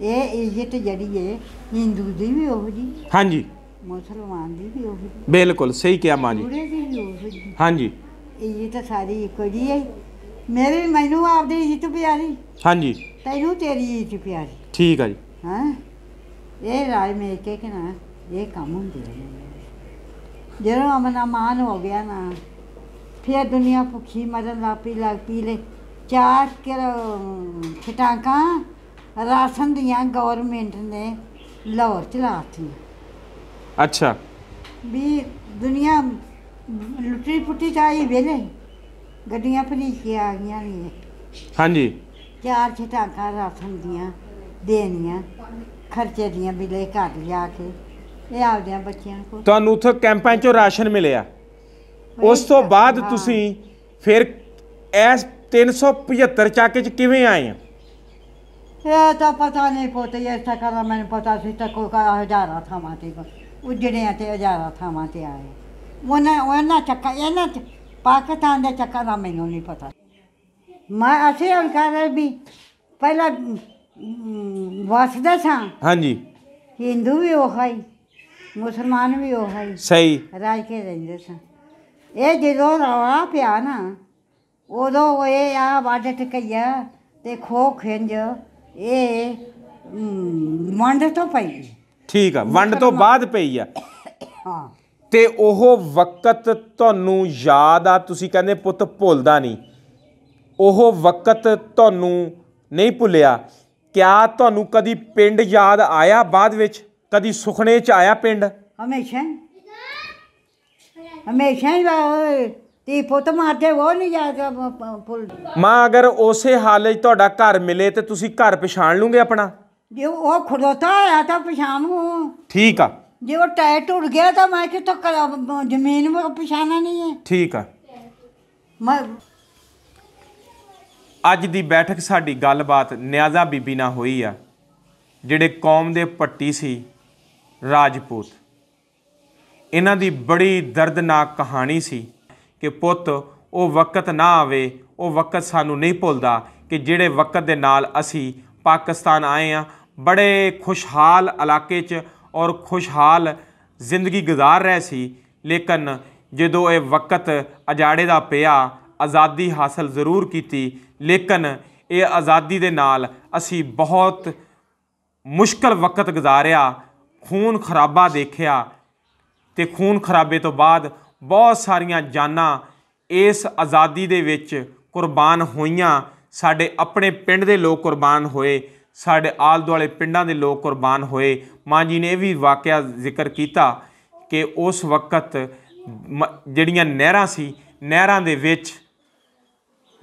ਇਹ ਇੱਜ਼ਤ ਜਿਹੜੀ ਹੈ ਹਿੰਦੂ ਦੀ ਵੀ ਉਹ ਜੀ ਹਾਂਜੀ ਮੁਸਲਮਾਨ ਦੀ ਵੀ ਉਹ ਜੀ ਬਿਲਕੁਲ ਸਹੀ ਕਿਹਾ ਮਾਂ ਜੀ ਪੂਰੇ ਦੀ ਵੀ ਉਹ ਜੀ ਹਾਂਜੀ ਇਹ ਤਾਂ ਸਾਰੀ ਇੱਕੋ ਜੀ ਹੈ ਮੇਰੇ ਮੈਨੂੰ ਆਪਦੀ ਇੱਜ਼ਤ ਪਿਆਰੀ ਹਾਂਜੀ ਤੈਨੂੰ ਤੇਰੀ ਇੱਜ਼ਤ ਪਿਆਰੀ ਠੀਕ ਆ ਜੀ ਹਾਂ ਇਹ ਰਾਜ ਮੇ ਕੇ ਕਿ ਨਾ ਇਹ ਕੰਮ ਹੁੰਦੇ ਨੇ ਜਦੋਂ ਅਮਨ ਅਮਾਨ ਹੋ ਗਿਆ ਨਾ ਫਿਰ ਦੁਨੀਆ ਭੁੱਖੀ ਮਰਨ ਲੱਗ ਪੀ ਲੱਗ ਪੀ ਲੈ ਚਾਰ ਫਟਾਕਾਂ ਰਾਸ਼ਨ ਦੀਆਂ ਗਵਰਨਮੈਂਟ ਨੇ ਲਾਹੌਰ ਚ ਅੱਛਾ ਵੀ ਦੁਨੀਆ ਲੁੱਟੀ ਪੁੱਟੀ ਚਾਈ ਵੇਲੇ ਗੱਡੀਆਂ ਫਰੀ ਕੇ ਆ ਗਈਆਂ ਨੇ ਹਾਂਜੀ ਚਾਰ ਛਟਾਕਾਂ ਰਾਸ਼ਨ ਦੀਆਂ ਦੇਣੀਆਂ ਖਰਚੇ ਦੀਆਂ ਬਿਲੇ ਘਰ ਜਾ ਕੇ ਇਹ ਆ ਬੱਚਿਆਂ ਕੋ ਤੁਹਾਨੂੰ ਉੱਥੇ ਕੈਂਪਾਂ 'ਚੋਂ ਰਾਸ਼ਨ ਮਿਲਿਆ ਉਸ ਤੋਂ ਬਾਅਦ ਤੁਸੀਂ ਫਿਰ ਇਸ 375 ਚੱਕ ਚ ਕਿਵੇਂ ਆਏ ਆ ਇਹ ਤਾਂ ਪਤਾ ਨਹੀਂ ਪੁੱਤ ਇਹ ਤਾਂ ਕਰਾ ਮੈਨੂੰ ਪਤਾ ਸੀ ਤਾਂ ਕੋਈ ਕਾ ਹਜ਼ਾਰਾਂ ਥਾਵਾਂ ਤੇ ਉਜੜਿਆ ਤੇ ਹਜ਼ਾਰਾਂ ਥਾਵਾਂ ਤੇ ਆਏ ਉਹਨਾਂ ਉਹਨਾਂ ਚੱਕਾ ਇਹਨਾਂ ਚ ਪਾਕਿਸਤਾਨ ਦੇ ਚੱਕਾ ਦਾ ਮੈਨੂੰ ਨਹੀਂ ਪਤਾ ਮੈਂ ਅਸੀਂ ਅਨਕਾਰ ਵੀ ਪਹਿਲਾਂ ਵਸਦਾ ਸਾਂ ਹਾਂਜੀ ਹਿੰਦੂ ਵੀ ਉਹ ਹੈ ਮੁਸਲਮਾਨ ਵੀ ਉਹ ਹੈ ਸਹੀ ਰਾਜ ਕੇ ਰਹਿੰਦੇ ਸਾਂ ਇਹ ਜਦੋਂ ਰਵਾ ਪਿਆ ਨਾ ਉਦੋਂ ਇਹ ਆ ਵੱਢ ਟਕਈਆ ਤੇ ਖੋ ਖਿੰਜ ਇਹ ਵੰਡ ਤੋਂ ਪਈ ਠੀਕ ਆ ਵੰਡ ਤੋਂ ਬਾਅਦ ਪਈ ਆ ਹਾਂ ਤੇ ਉਹ ਵਕਤ ਤੁਹਾਨੂੰ ਯਾਦ ਆ ਤੁਸੀਂ ਕਹਿੰਦੇ ਪੁੱਤ ਭੁੱਲਦਾ ਨਹੀਂ ਉਹ ਵਕਤ ਤੁਹਾਨੂੰ ਨਹੀਂ ਭੁੱਲਿਆ ਕਿਆ ਤੁਹਾਨੂੰ ਕਦੀ ਪਿੰਡ ਯਾਦ ਆਇਆ ਬਾਅਦ ਵਿੱਚ ਕਦੀ ਸੁਖਨੇ ਚ ਆਇਆ ਪਿੰਡ ਹਮੇਸ਼ਾ ਹਮੇਸ਼ਾ ਹੀ ਵਾ- ਓਏ ਤੀ ਪੁੱਤ ਮਾਰਦੇ ਉਹ ਨਹੀਂ ਜਾ ਪੁੱਲ ਮਾਂ ਅਗਰ ਉਸੇ ਹਾਲੇ ਤੁਹਾਡਾ ਘਰ ਮਿਲੇ ਤੇ ਤੁਸੀਂ ਘਰ ਪਛਾਣ ਲੂਗੇ ਆਪਣਾ ਜੇ ਉਹ ਖੜੋਤਾ ਆ ਤਾਂ ਪਛਾਣੂ ਠੀਕ ਆ ਜੇ ਉਹ ਟਾਇਰ ਟੁੱਟ ਗਿਆ ਤਾਂ ਮੈਂ ਕਿਥੋਂ ਜ਼ਮੀਨ ਨੂੰ ਪਛਾਣਾ ਨਹੀਂ ਹੈ ਠੀਕ ਆ ਮੈਂ ਅੱਜ ਦੀ ਬੈਠਕ ਸਾਡੀ ਗੱਲਬਾਤ ਨਿਆਜ਼ਾ ਬੀਬੀ ਨਾਲ ਹੋਈ ਆ ਜਿਹੜੇ ਕੌਮ ਦੇ ਪੱਟੀ ਸੀ ਰਾਜਪੂਤ ਇਹਨਾਂ ਦੀ ਬੜੀ ਦਰਦਨਾਕ ਕਹਾਣੀ ਸੀ ਕਿ ਪੁੱਤ ਉਹ ਵਕਤ ਨਾ ਆਵੇ ਉਹ ਵਕਤ ਸਾਨੂੰ ਨਹੀਂ ਭੁੱਲਦਾ ਕਿ ਜਿਹੜੇ ਵਕਤ ਦੇ ਨਾਲ ਅਸੀਂ ਪਾਕਿਸਤਾਨ ਆਏ ਆ ਬੜੇ ਖੁਸ਼ਹਾਲ ਇਲਾਕੇ 'ਚ ਔਰ ਖੁਸ਼ਹਾਲ ਜ਼ਿੰਦਗੀ گزار ਰਹੇ ਸੀ ਲੇਕਿਨ ਜਦੋਂ ਇਹ ਵਕਤ ਅਜਾੜੇ ਦਾ ਪਿਆ ਆਜ਼ਾਦੀ ਹਾਸਲ ਜ਼ਰੂਰ ਕੀਤੀ ਲੇਕਿਨ ਇਹ ਆਜ਼ਾਦੀ ਦੇ ਨਾਲ ਅਸੀਂ ਬਹੁਤ ਮੁਸ਼ਕਲ ਵਕਤ گزارਿਆ ਖੂਨ ਖਰਾਬਾ ਦੇਖਿਆ ਤੇ ਖੂਨ ਖਰਾਬੇ ਤੋਂ ਬਾਅਦ ਬਹੁਤ ਸਾਰੀਆਂ ਜਾਨਾਂ ਇਸ ਆਜ਼ਾਦੀ ਦੇ ਵਿੱਚ ਕੁਰਬਾਨ ਹੋਈਆਂ ਸਾਡੇ ਆਪਣੇ ਪਿੰਡ ਦੇ ਲੋਕ ਕੁਰਬਾਨ ਹੋਏ ਸਾਡੇ ਆਲ ਦੁਆਲੇ ਪਿੰਡਾਂ ਦੇ ਲੋਕ ਕੁਰਬਾਨ ਹੋਏ ਮਾਂ ਜੀ ਨੇ ਇਹ ਵੀ ਵਾਕਿਆ ਜ਼ਿਕਰ ਕੀਤਾ ਕਿ ਉਸ ਵਕਤ ਜਿਹੜੀਆਂ ਨਹਿਰਾਂ ਸੀ ਨਹਿਰਾਂ ਦੇ ਵਿੱਚ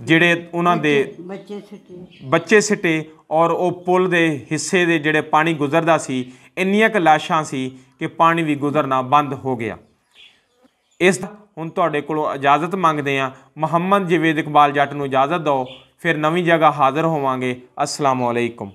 ਜਿਹੜੇ ਉਹਨਾਂ ਦੇ ਬੱਚੇ ਸਿੱਟੇ ਬੱਚੇ ਸਿੱਟੇ ਔਰ ਉਹ ਪੁਲ ਦੇ ਹਿੱਸੇ ਦੇ ਜਿਹੜੇ ਪਾਣੀ ਗੁਜ਼ਰਦਾ ਸੀ ਇੰਨੀਆਂ ਕ ਲਾਸ਼ਾਂ ਸੀ ਕਿ ਪਾਣੀ ਵੀ ਗੁਜ਼ਰਨਾ ਬੰਦ ਹੋ ਗਿਆ ਇਸ ਹੁਣ ਤੁਹਾਡੇ ਕੋਲੋਂ ਇਜਾਜ਼ਤ ਮੰਗਦੇ ਆ ਮੁਹੰਮਦ ਜਵੇਦ ਇਕਬਾਲ ਜੱਟ ਨੂੰ ਇਜਾਜ਼ਤ ਦਿਓ ਫਿਰ ਨਵੀਂ ਜਗ੍ਹਾ ਹਾਜ਼ਰ ਹੋਵਾਂਗੇ ਅਸਲਾਮੁਅਲੈਕਮ